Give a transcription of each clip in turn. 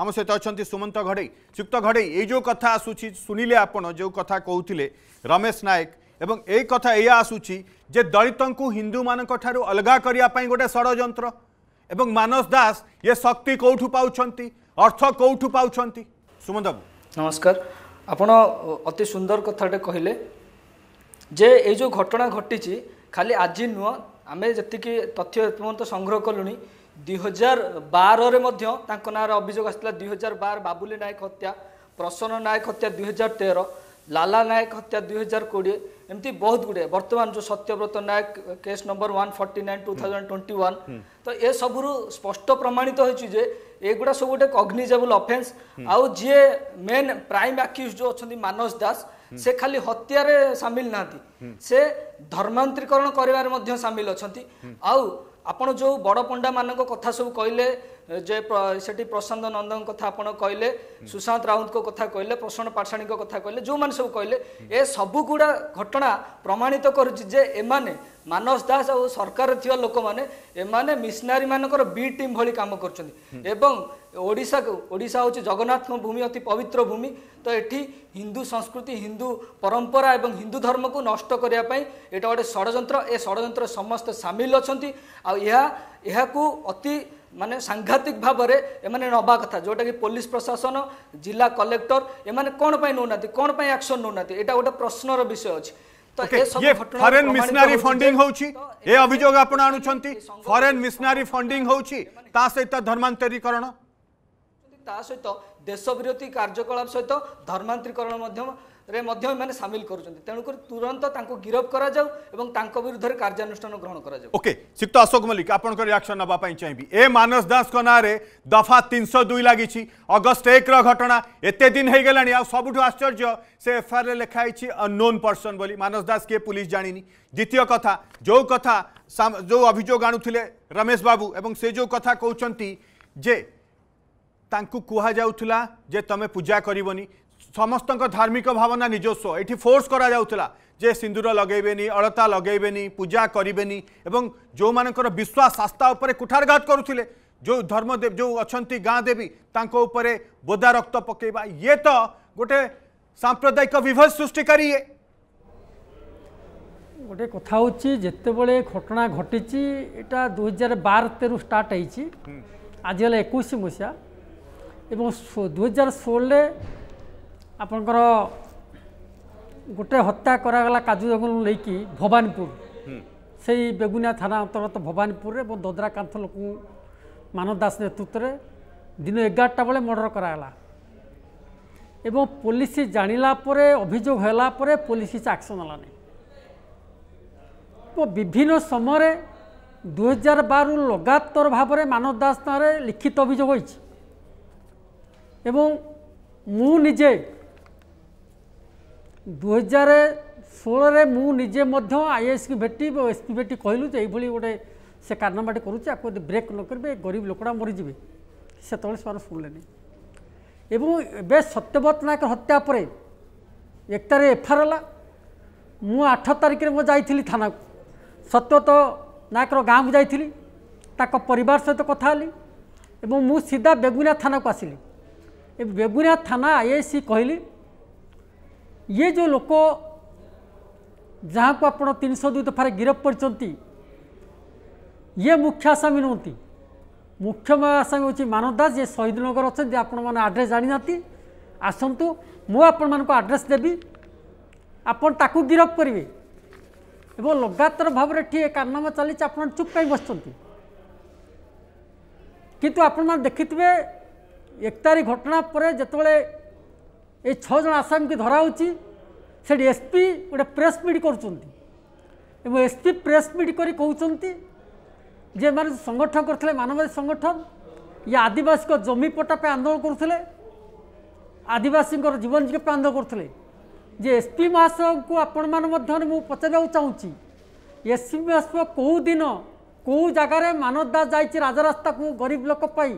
आम सहित अच्छा सुमंत घड़े सुक्त घड़े ये जो कथा आसूची शुणिले आपण जो कथा कहते रमेश नायक एवं यही कथा या आसूची दलित हिंदू मान अलग करने गोटे षड़ एवं मानस दास ये शक्ति कौटू पाँच अर्थ कौटू पाँच सुमंत बाबू नमस्कार ଆପଣ ଅତି ସୁନ୍ଦର କଥାଟେ କହିଲେ ଯେ ଏଇ ଯେଉଁ ଘଟଣା ଘଟିଛି ଖାଲି ଆଜି ନୁହଁ ଆମେ ଯେତିକି ତଥ୍ୟ ଏପର୍ଯ୍ୟନ୍ତ ଦୁଇହଜାର ବାରରେ ମଧ୍ୟ ତାଙ୍କ ନାଁରେ ଅଭିଯୋଗ ଆସିଥିଲା ଦୁଇହଜାର ବାର ବାବୁଲି ନାୟକ ହତ୍ୟା ପ୍ରସନ୍ନ ନାୟକ ହତ୍ୟା ଦୁଇହଜାର ତେର ଲାଲା ନାୟକ ହତ୍ୟା ଦୁଇହଜାର କୋଡ଼ିଏ ଏମିତି ବହୁତ ଗୁଡ଼ିଏ ବର୍ତ୍ତମାନ ଯେଉଁ Satyabrata Nayak case number one forty nine two thousand twenty one ତ ଏସବୁରୁ ସ୍ପଷ୍ଟ ପ୍ରମାଣିତ ହୋଇଛି ଯେ ଏଗୁଡ଼ା ସବୁ ଗୋଟେ କଗ୍ନିଜେବୁଲ୍ ଅଫେନ୍ସ ଆଉ ଯିଏ ମେନ୍ ପ୍ରାଇମ୍ ଆକ୍ୟୁଜ୍ ଯେଉଁ ଅଛନ୍ତି ମାନସ ଦାସ ସେ ଖାଲି ହତ୍ୟାରେ ସାମିଲ ନାହାନ୍ତି ସେ ଧର୍ମାନ୍ତରୀକରଣ କରିବାରେ ମଧ୍ୟ ସାମିଲ ଅଛନ୍ତି ଆଉ ଆପଣ ଯେଉଁ ବଡ଼ ପଣ୍ଡାମାନଙ୍କ କଥା ସବୁ କହିଲେ ଯେ ସେଠି ପ୍ରଶାନ୍ତ ନନ୍ଦଙ୍କ କଥା ଆପଣ କହିଲେ ସୁଶାନ୍ତ ରାଉତଙ୍କ କଥା କହିଲେ ପ୍ରସନ୍ନ ପାଠଶାଣୀଙ୍କ କଥା କହିଲେ ଯେଉଁମାନେ ସବୁ କହିଲେ ଏ ସବୁଗୁଡ଼ା ଘଟଣା ପ୍ରମାଣିତ କରୁଛି ଯେ ଏମାନେ ମାନସ ଦାସ ଆଉ ସରକାରରେ ଥିବା ଲୋକମାନେ ଏମାନେ ମିଶନାରୀମାନଙ୍କର ବି ଟିମ୍ ଭଳି କାମ କରୁଛନ୍ତି ଏବଂ ଓଡ଼ିଶାକୁ ଓଡ଼ିଶା ହେଉଛି ଜଗନ୍ନାଥଙ୍କ ଭୂମି ଅତି ପବିତ୍ର ଭୂମି ତ ଏଠି ହିନ୍ଦୁ ସଂସ୍କୃତି ହିନ୍ଦୁ ପରମ୍ପରା ଏବଂ ହିନ୍ଦୁ ଧର୍ମକୁ ନଷ୍ଟ କରିବା ପାଇଁ ଏଇଟା ଗୋଟେ ଷଡ଼ଯନ୍ତ୍ର ଏ ଷଡ଼ଯନ୍ତ୍ର ସମସ୍ତେ ସାମିଲ ଅଛନ୍ତି ଆଉ ଏହା ଏହାକୁ ଅତି ମାନେ ସାଂଘାତିକ ଭାବରେ ଏମାନେ ନେବା କଥା ଯେଉଁଟାକି ପୋଲିସ ପ୍ରଶାସନ ଜିଲ୍ଲା କଲେକ୍ଟର ଏମାନେ କ'ଣ ପାଇଁ ନେଉନାହାନ୍ତି କ'ଣ ପାଇଁ ଆକ୍ସନ୍ ନେଉନାହାନ୍ତି ଏଇଟା ଗୋଟେ ପ୍ରଶ୍ନର ବିଷୟ ଅଛି ফরেন মিশনারি ফন্ডিং হচ্ছে এ অভিযোগ আপনার আনুচার ফরেন মিশনারি ফন্ডিং হচ্ছে তা সহিত ধর্মান্তরীকরণ তা সহিত দেশ বিরোধী কার্যকলাপ সহিত ধর্মান্তরীকরণ ରେ ମଧ୍ୟ ଏମାନେ ସାମିଲ କରୁଛନ୍ତି ତେଣୁକରି ତୁରନ୍ତ ତାଙ୍କୁ ଗିରଫ କରାଯାଉ ଏବଂ ତାଙ୍କ ବିରୁଦ୍ଧରେ କାର୍ଯ୍ୟାନୁଷ୍ଠାନ ଗ୍ରହଣ କରାଯାଉ ଓକେ ଶ୍ରୀଯୁକ୍ତ ଅଶୋକ ମଲ୍ଲିକ ଆପଣଙ୍କ ରିଆକ୍ସନ୍ ନେବା ପାଇଁ ଚାହିଁବି ଏ ମାନସ ଦାସଙ୍କ ନାଁରେ ଦଫା ତିନିଶହ ଦୁଇ ଲାଗିଛି ଅଗଷ୍ଟ ଏକର ଘଟଣା ଏତେ ଦିନ ହେଇଗଲାଣି ଆଉ ସବୁଠୁ ଆଶ୍ଚର୍ଯ୍ୟ ସେ ଏଫ୍ଆଇଆର୍ରେ ଲେଖା ହେଇଛି ଅନୋନ୍ ପର୍ସନ୍ ବୋଲି ମାନସ ଦାସ କିଏ ପୁଲିସ ଜାଣିନି ଦ୍ୱିତୀୟ କଥା ଯେଉଁ କଥା ଯେଉଁ ଅଭିଯୋଗ ଆଣୁଥିଲେ ରମେଶ ବାବୁ ଏବଂ ସେ ଯେଉଁ କଥା କହୁଛନ୍ତି ଯେ ତାଙ୍କୁ କୁହାଯାଉଥିଲା ଯେ ତମେ ପୂଜା କରିବନି ସମସ୍ତଙ୍କ ଧାର୍ମିକ ଭାବନା ନିଜସ୍ୱ ଏଠି ଫୋର୍ସ କରାଯାଉଥିଲା ଯେ ସିନ୍ଦୁର ଲଗାଇବେନି ଅଳତା ଲଗାଇବେନି ପୂଜା କରିବେନି ଏବଂ ଯେଉଁମାନଙ୍କର ବିଶ୍ୱାସ ଆସ୍ଥା ଉପରେ କୁଠାରଘାତ କରୁଥିଲେ ଯେଉଁ ଧର୍ମଦେବ ଯେଉଁ ଅଛନ୍ତି ଗାଁ ଦେବୀ ତାଙ୍କ ଉପରେ ବୋଦା ରକ୍ତ ପକାଇବା ଇଏ ତ ଗୋଟେ ସାମ୍ପ୍ରଦାୟିକ ବିଭେଦ ସୃଷ୍ଟିକାରୀ ଇଏ ଗୋଟେ କଥା ହେଉଛି ଯେତେବେଳେ ଘଟଣା ଘଟିଛି ଏଇଟା ଦୁଇ ହଜାର ବାର ତେରୁ ଷ୍ଟାର୍ଟ ହେଇଛି ଆଜି ହେଲା ଏକୋଇଶ ମସିହା ଏବଂ ଦୁଇ ହଜାର ଷୋହଳରେ ଆପଣଙ୍କର ଗୋଟେ ହତ୍ୟା କରାଗଲା କାଜୁ ଜଙ୍ଗଲକୁ ନେଇକି ଭବାନୀପୁର ସେଇ ବେଗୁନିଆ ଥାନା ଅନ୍ତର୍ଗତ ଭବାନୀପୁରରେ ଏବଂ ଦଦରାକାନ୍ତ ଲୋକଙ୍କୁ ମାନବ ଦାସ ନେତୃତ୍ୱରେ ଦିନ ଏଗାରଟା ବେଳେ ମର୍ଡ଼ର କରାଗଲା এবং পুলিশ জাঁলা পরে অভিযোগ হলা পরে পুলিশ কিছু আকশন নেলানি বিভিন্ন সময় দু হাজার বারু লগাতর ভাবে মানব দাস নাঁরে লিখিত অভিযোগ হয়েছে এবং মু নিজে ଦୁଇହଜାର ଷୋହଳରେ ମୁଁ ନିଜେ ମଧ୍ୟ ଆଇଏଏସ୍କି ଭେଟି ଏସ୍ପି ଭେଟି କହିଲୁ ଯେ ଏଇଭଳି ଗୋଟେ ସେ କାରନାମାଟି କରୁଛି ଆକୁ ଯଦି ବ୍ରେକ୍ ନ କରିବେ ଗରିବ ଲୋକଟା ମରିଯିବେ ସେତେବେଳେ ସେମାନେ ଶୁଣିଲେନି ଏବଂ ଏବେ ସତ୍ୟବ୍ରତ ନାୟକ ହତ୍ୟା ପରେ ଏକ ତାରିଖ ଏଫଆଇଆର୍ ହେଲା ମୁଁ ଆଠ ତାରିଖରେ ମୁଁ ଯାଇଥିଲି ଥାନାକୁ ସତ୍ୟବ୍ରତ ନାୟକର ଗାଁକୁ ଯାଇଥିଲି ତାଙ୍କ ପରିବାର ସହିତ କଥା ହେଲି ଏବଂ ମୁଁ ସିଧା ବେଗୁନିଆ ଥାନାକୁ ଆସିଲି ଏ ବେଗୁନିଆ ଥାନା ଆଇଏସି କହିଲି ये जो लोक ଯାହାକୁ ଆପଣ ତିନିଶହ ଦୁଇ ଦଫାରେ ଗିରଫ କରିଛନ୍ତି ଇଏ ମୁଖ୍ୟ ଆସାମୀ ନୁହନ୍ତି ମୁଖ୍ୟ ଆସାମୀ ହେଉଛି ମାନବ ଦାସ ଯିଏ ଶହୀଦନଗର ଅଛନ୍ତି ଆପଣମାନେ ଆଡ୍ରେସ୍ ଜାଣିନାହାନ୍ତି ଆସନ୍ତୁ ମୁଁ ଆପଣମାନଙ୍କୁ ଆଡ୍ରେସ୍ ଦେବି ଆପଣ ତାକୁ ଗିରଫ କରିବେ ଏବଂ ଲଗାତାର ଭାବରେ ଏଠି ଏ କାରନାମା ଚାଲିଛି ଆପଣ ଚୁପ୍ କାହିଁ ବସିଛନ୍ତି କିନ୍ତୁ ଆପଣମାନେ ଦେଖିଥିବେ ଏକ ତାରିଖ ଘଟଣା ପରେ ଯେତେବେଳେ এই ছজন আসামিকে ধরা হচ্ছে সেটি এসপি গোটে প্রেস মিট করছেন এবং এসপি প্রেস মিট করে কৌন যে এমনি সংগঠন করলে মানবাধী সংগঠন ইয়ে আদিবাসী জমি পটা পে আন্দোলন করলে আদিবাসী জীবন জীবিকা আন্দোলন করলে যে এসপি মহাশয়ଙ୍କୁ ଆପଣମାନେ ମଧ୍ୟରେ ମୁଁ ପଚାରିବାକୁ ଚାହୁଁଛି ଏସ୍ପି ମହାଶୟ କେଉଁ ଦିନ କେଉଁ ଜାଗାରେ ମାନଦା ଯାଇଛି ରାଜରାସ୍ତାକୁ ଗରିବ ଲୋକ ପାଇଁ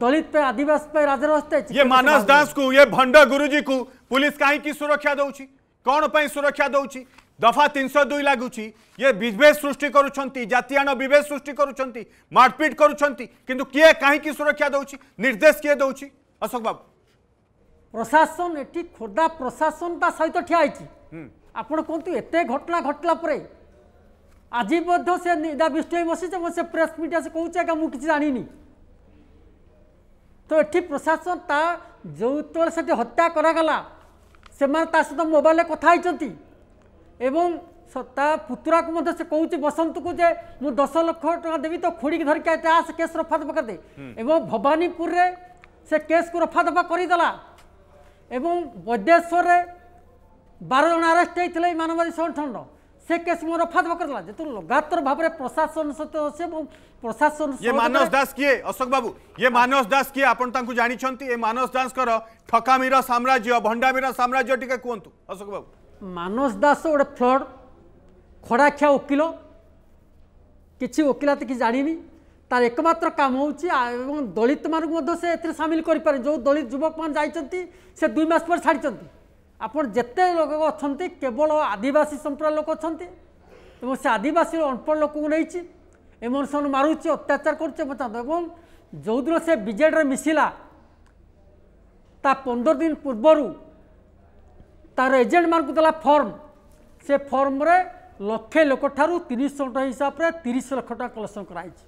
दलित पे आदिवासी पे राजा रस्ते ये मानस दास को ये भंडा गुरुजी को पुलिस की सुरक्षा दउची कौन पे सुरक्षा दउची दफा तीन सौ दुई लगुच ये विभेद सृष्टि करुचाण बद सृष्टि करडपिट करुँच किए कहीं सुरक्षा दौर निर्देश किए दौर अशोक बाबू प्रशासन ये खोर्धा प्रशासन ता सहित ठिया ଆପଣ କୁହନ୍ତୁ ଏତେ ଘଟଣା ଘଟିଲା ପରେ ଆଜି ମଧ୍ୟ ସେ ନିଦା ବିଷ୍ଟେଇ ବସିଛେ से ସେ ପ୍ରେସ୍ ମିଡ଼ିଆ ସେ କହୁଛି ଆଜ୍ଞା ମୁଁ କିଛି ତ ଏଠି ପ୍ରଶାସନ ତା ଯେତେବେଳେ ସେଠି ହତ୍ୟା କରାଗଲା ସେମାନେ ତା ସହିତ ମୋବାଇଲରେ କଥା ହେଇଛନ୍ତି ଏବଂ ତା ପୁତୁରାକୁ ମଧ୍ୟ ସେ କହୁଛି ବସନ୍ତକୁ ଯେ ମୁଁ ଦଶ ଲକ୍ଷ ଟଙ୍କା ଦେବି ତ ଖୋଡ଼ିକି ଧରିକି ଆସେ ଆସେ କେସ୍ ରଫା ଦେବା କରିଦେ ଏବଂ ଭବାନୀପୁରରେ ସେ କେସ୍କୁ ରଫା ଦେବା କରିଦେଲା ଏବଂ ବୈଦେଶ୍ୱରରେ ବାର ଜଣ ଆରେଷ୍ଟ ହେଇଥିଲେ ଏଇ ମାନବାଦୀ ସଂଗଠନର সে কেস মো রফা দফা করলা যেত লগাতার ভাবে প্রশাসন সহিত সে প্রশাসন ইয়ে মানস দাস কিয়ে অশোক বাবু ইয়ে মানস দাস কিয়ে আপন তাঙ্কু জানিছন্তি এ মানস দাসকর ঠকামির সাম্রাজ্য ভণ্ডামির সাম্রাজ্য টিকে কুহন্তু অশোক বাবু মানস দাস গোটে ফ্রড খড়াখিয়া উকিল কিছু উকিলাতে কি জানিনি তার একমাত্র কাম হচ্ছে এবং দলিত মানুষ সে এতে সামিল করে পারে যে দলিত যুবক মানে যাই সে দুই মাস পরে ছাড়ি ଆପଣ ଯେତେ ଲୋକ ଅଛନ୍ତି କେବଳ ଆଦିବାସୀ ସମ୍ପ୍ରଦାୟ ଲୋକ ଅଛନ୍ତି ଏବଂ ସେ ଆଦିବାସୀ ଅଳ୍ପ ଲୋକଙ୍କୁ ନେଇଛି ଏମାନେ ସେମାନେ ମାରୁଛି ଅତ୍ୟାଚାର କରୁଛି ଏବଂ ଏବଂ ଯେଉଁଦିନ ସେ ବିଜେଡ଼ିରେ ମିଶିଲା ତା ପନ୍ଦର ଦିନ ପୂର୍ବରୁ ତାର ଏଜେଣ୍ଟମାନଙ୍କୁ ଦେଲା ଫର୍ମ ସେ ଫର୍ମରେ ଲକ୍ଷେ ଲୋକଠାରୁ ତିରିଶ ଟଙ୍କା ହିସାବରେ ତିରିଶ ଲକ୍ଷ ଟଙ୍କା କଲେକ୍ସନ କରାଯାଇଛି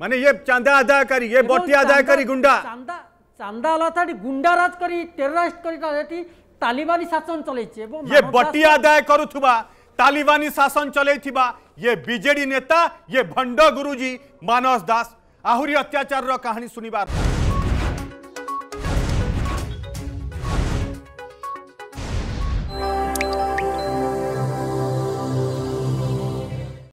ମାନେ ଇଏ ଚାନ୍ଦା ଆଦାୟକାରୀ ଇଏ ବଟି ଆଦାୟକାରୀ ଗୁଣ୍ଡା ଚାନ୍ଦା ଚାନ୍ଦା ହେଲା ଗୁଣ୍ଡାରାଜ କରି ଟେରରାଇଜ କରି ଏଠି तालिबानी शासन चलैछि ये बटी आदाय तालिबानी शासन चलैथिबा ये बीजेडी नेता ये भंड गुरुजी मानस दास आहुरी अत्याचार कहानी सुनिबार